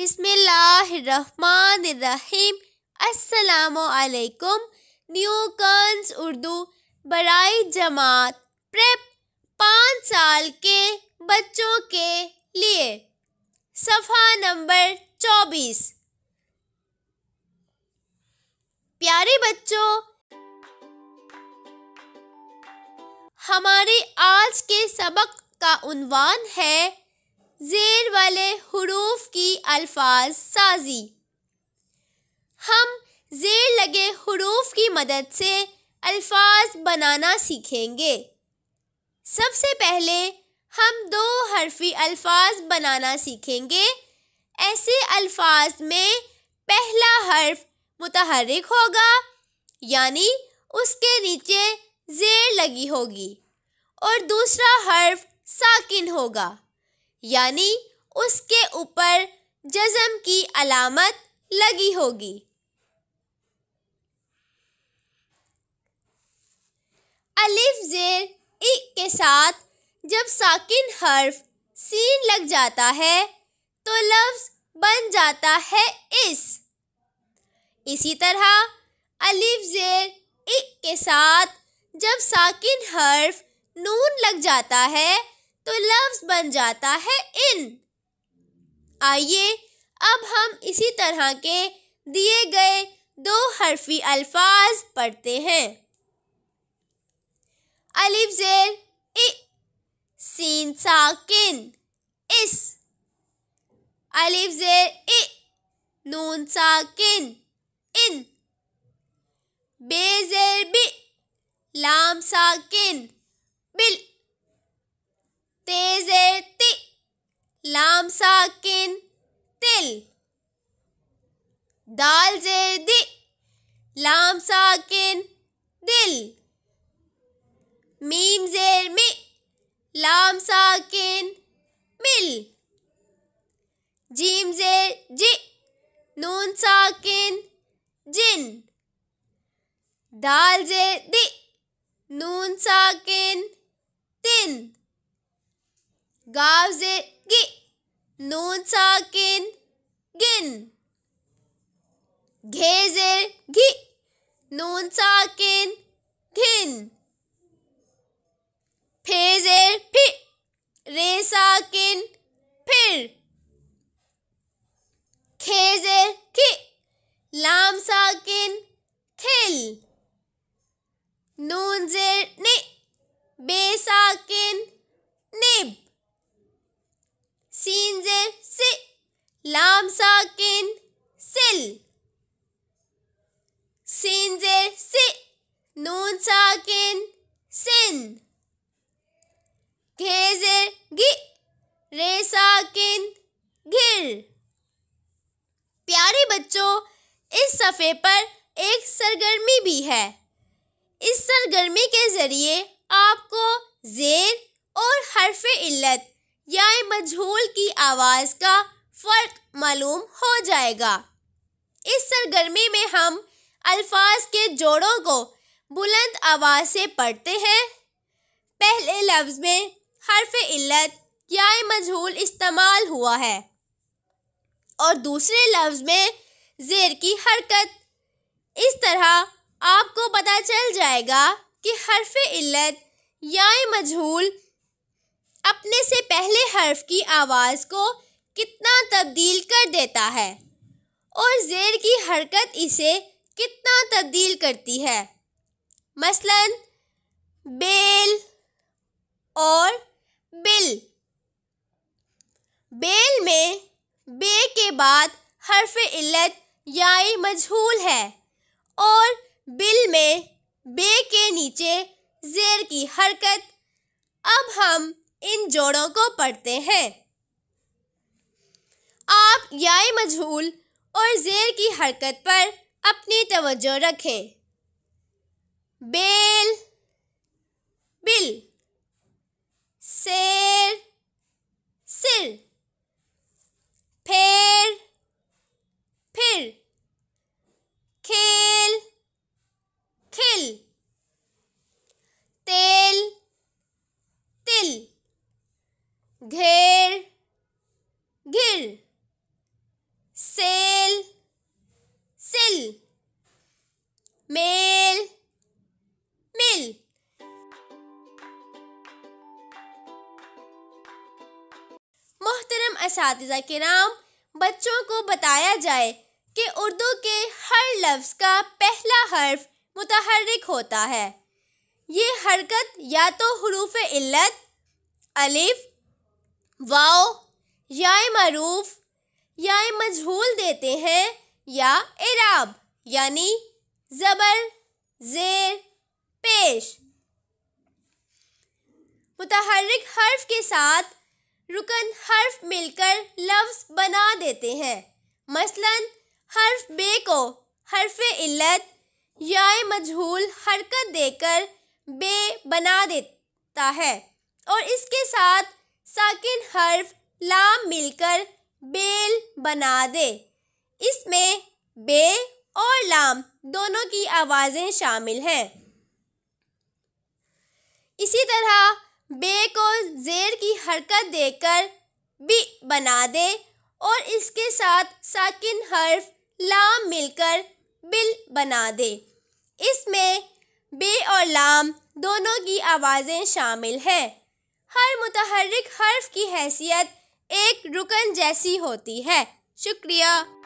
बिसमीम असलकुम न्यू कर्नस उर्दू बराई जमात प्रेप पाँच साल के बच्चों के लिए सफ़ा नंबर चौबीस प्यारे बच्चों हमारे आज के सबक का उनवान है जेर वाले हरूफ की अल्फाज साजी हम जेर लगे हरूफ की मदद से अल्फाज बनाना सीखेंगे सबसे पहले हम दो हरफी अल्फाज बनाना सीखेंगे ऐसे अल्फाज में पहला हर्फ मुतहरक होगा यानी उसके नीचे जेर लगी होगी और दूसरा हर्फ साकिन होगा यानी उसके ऊपर जज़म की अलामत लगी होगी अलिफ जेर इक के साथ जब साकिन हर्फ सीन लग जाता है तो लफ्ज़ बन जाता है इस इसी तरह अलिफ जेर इक के साथ जब साकिन हर्फ नून लग जाता है तो लफ्ज़ बन जाता है इन आइए अब हम इसी तरह के दिए गए दो हरफी अल्फाज पढ़ते हैं अलिफ जेर इ सीन साकिन इस अलिफ जेर इ नून साकिन इन बे जेर बी लाम साकिन बिल तेजे ति लाम साकिन तिल दाल जे दि लाम साकिन दिल मीम जेर मि लाम साकिन मिल जीम जेर जि नून साकिन जिन दाल जेर दि नून साकिन tin गाव जे नून साकिन गिन घे जे घी नून साकिन घिन फे जे इस सफ़े पर एक सरगर्मी भी है इस सरगर्मी के ज़रिए आपको जेर और हर्फ इल्लत या मजहूल की आवाज़ का फ़र्क मालूम हो जाएगा इस सरगर्मी में हम अल्फाज के जोड़ों को बुलंद आवाज़ से पढ़ते हैं पहले लफ्ज़ में हर्फ इल्लत या मजहूल इस्तेमाल हुआ है और दूसरे लफ्ज़ में जेर की हरकत इस तरह आपको पता चल जाएगा कि हर्फ इल्लत या मजहूल अपने से पहले हर्फ की आवाज़ को कितना तब्दील कर देता है और जेर की हरकत इसे कितना तब्दील करती है मसलन बेल और बिल बेल में बे के बाद हर्फ इल्लत याई मजहूल है और बिल में बे के नीचे जेर की हरकत अब हम इन जोड़ों को पढ़ते हैं आप याय मजहूल और जेर की हरकत पर अपनी तवज्जो रखें बेल बिल सेर सिर घेर घिर सेल सिल मेल मिल मोहतरम इस के नाम बच्चों को बताया जाए कि उर्दू के हर लफ्ज़ का पहला हर्फ मुतहरक होता है ये हरकत या तो हरूफ इल्लत अलिफ वाओ या मरूफ या मजहूल देते हैं या इराब यानी ज़बर ज़ेर पेश मतहरक हर्फ के साथ रुकन हर्फ मिलकर लफ्ज़ बना देते हैं मसलन हर्फ बे को हर्फ इल्लत या मजहूल हरकत देकर बे बना देता है और इसके साथ साकिन हर्फ लाम मिलकर बेल बना दे इसमें बे और लाम दोनों की आवाज़ें शामिल हैं इसी तरह बे को जेर की हरकत देकर बी बना दे और इसके साथ साकिन हर्फ लाम मिलकर बिल बना दे इसमें बे और लाम दोनों की आवाज़ें शामिल हैं हर मुतहरक हर्फ की हैसियत एक रुकन जैसी होती है शुक्रिया